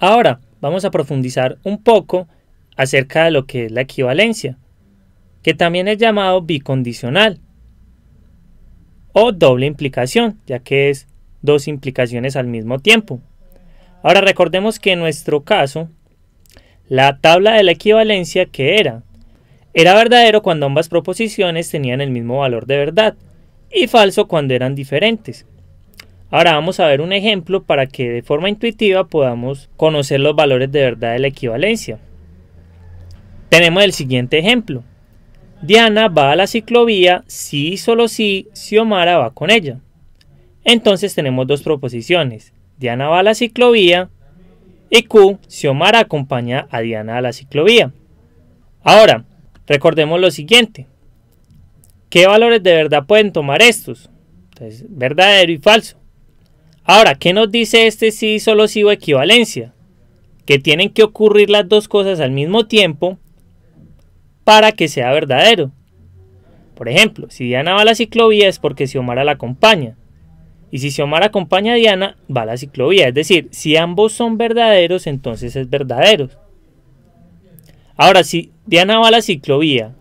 Ahora vamos a profundizar un poco acerca de lo que es la equivalencia, que también es llamado bicondicional o doble implicación, ya que es dos implicaciones al mismo tiempo. Ahora recordemos que en nuestro caso, la tabla de la equivalencia que era, era verdadero cuando ambas proposiciones tenían el mismo valor de verdad y falso cuando eran diferentes. Ahora vamos a ver un ejemplo para que de forma intuitiva podamos conocer los valores de verdad de la equivalencia. Tenemos el siguiente ejemplo. Diana va a la ciclovía si y solo si Xiomara va con ella. Entonces tenemos dos proposiciones. Diana va a la ciclovía y Q, Xiomara acompaña a Diana a la ciclovía. Ahora, recordemos lo siguiente. ¿Qué valores de verdad pueden tomar estos? Entonces, verdadero y falso. Ahora, ¿qué nos dice este sí solo sí o equivalencia? Que tienen que ocurrir las dos cosas al mismo tiempo para que sea verdadero. Por ejemplo, si Diana va a la ciclovía es porque Xiomara la acompaña. Y si Xiomara acompaña a Diana, va a la ciclovía. Es decir, si ambos son verdaderos, entonces es verdadero. Ahora, si Diana va a la ciclovía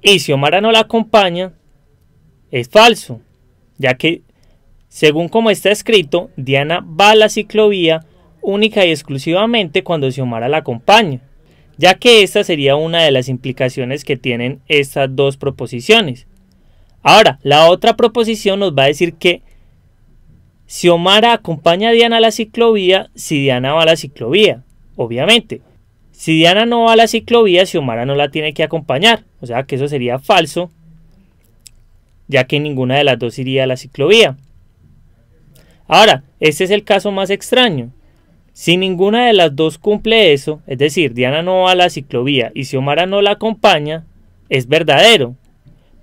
y Xiomara no la acompaña, es falso, ya que según como está escrito, Diana va a la ciclovía única y exclusivamente cuando Xiomara la acompaña, ya que esta sería una de las implicaciones que tienen estas dos proposiciones. Ahora, la otra proposición nos va a decir que Xiomara acompaña a Diana a la ciclovía si Diana va a la ciclovía, obviamente. Si Diana no va a la ciclovía, Xiomara no la tiene que acompañar, o sea que eso sería falso, ya que ninguna de las dos iría a la ciclovía. Ahora, este es el caso más extraño. Si ninguna de las dos cumple eso, es decir, Diana no va a la ciclovía y Xiomara no la acompaña, es verdadero.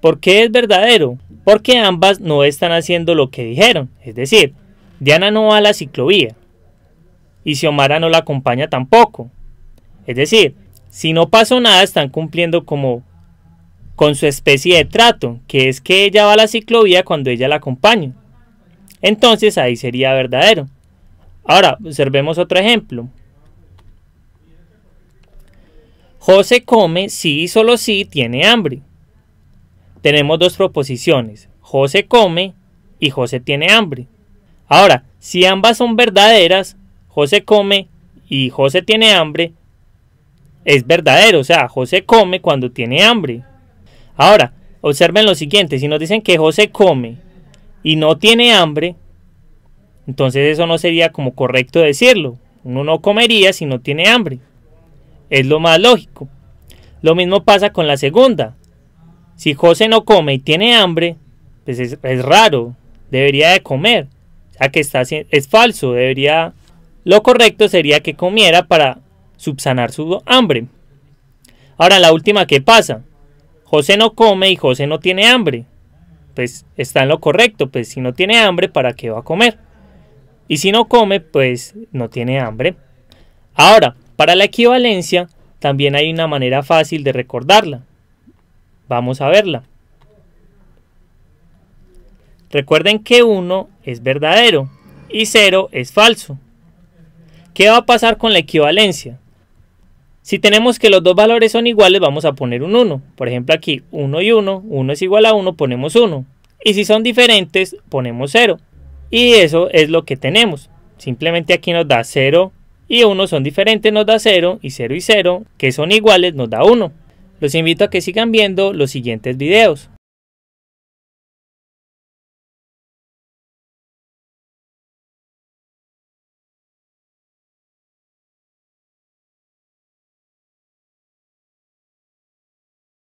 ¿Por qué es verdadero? Porque ambas no están haciendo lo que dijeron. Es decir, Diana no va a la ciclovía y Xiomara no la acompaña tampoco. Es decir, si no pasó nada, están cumpliendo como con su especie de trato, que es que ella va a la ciclovía cuando ella la acompaña entonces ahí sería verdadero. Ahora, observemos otro ejemplo. José come si y solo si tiene hambre. Tenemos dos proposiciones, José come y José tiene hambre. Ahora, si ambas son verdaderas, José come y José tiene hambre, es verdadero, o sea, José come cuando tiene hambre. Ahora, observen lo siguiente, si nos dicen que José come y no tiene hambre, entonces eso no sería como correcto decirlo. Uno no comería si no tiene hambre. Es lo más lógico. Lo mismo pasa con la segunda. Si José no come y tiene hambre, pues es, raro, debería de comer. O que está, es falso, debería... Lo correcto sería que comiera para subsanar su hambre. Ahora la última, ¿qué pasa? José no come y José no tiene hambre pues está en lo correcto, pues si no tiene hambre, ¿para qué va a comer? Y si no come, pues no tiene hambre. Ahora, para la equivalencia, también hay una manera fácil de recordarla. Vamos a verla. Recuerden que 1 es verdadero y 0 es falso. ¿Qué va a pasar con la equivalencia? Si tenemos que los dos valores son iguales, vamos a poner un 1. Por ejemplo, aquí 1 y 1, 1 es igual a 1, ponemos 1. Y si son diferentes, ponemos 0. Y eso es lo que tenemos. Simplemente aquí nos da 0 y 1 son diferentes, nos da 0. Y 0 y 0, que son iguales, nos da 1. Los invito a que sigan viendo los siguientes videos.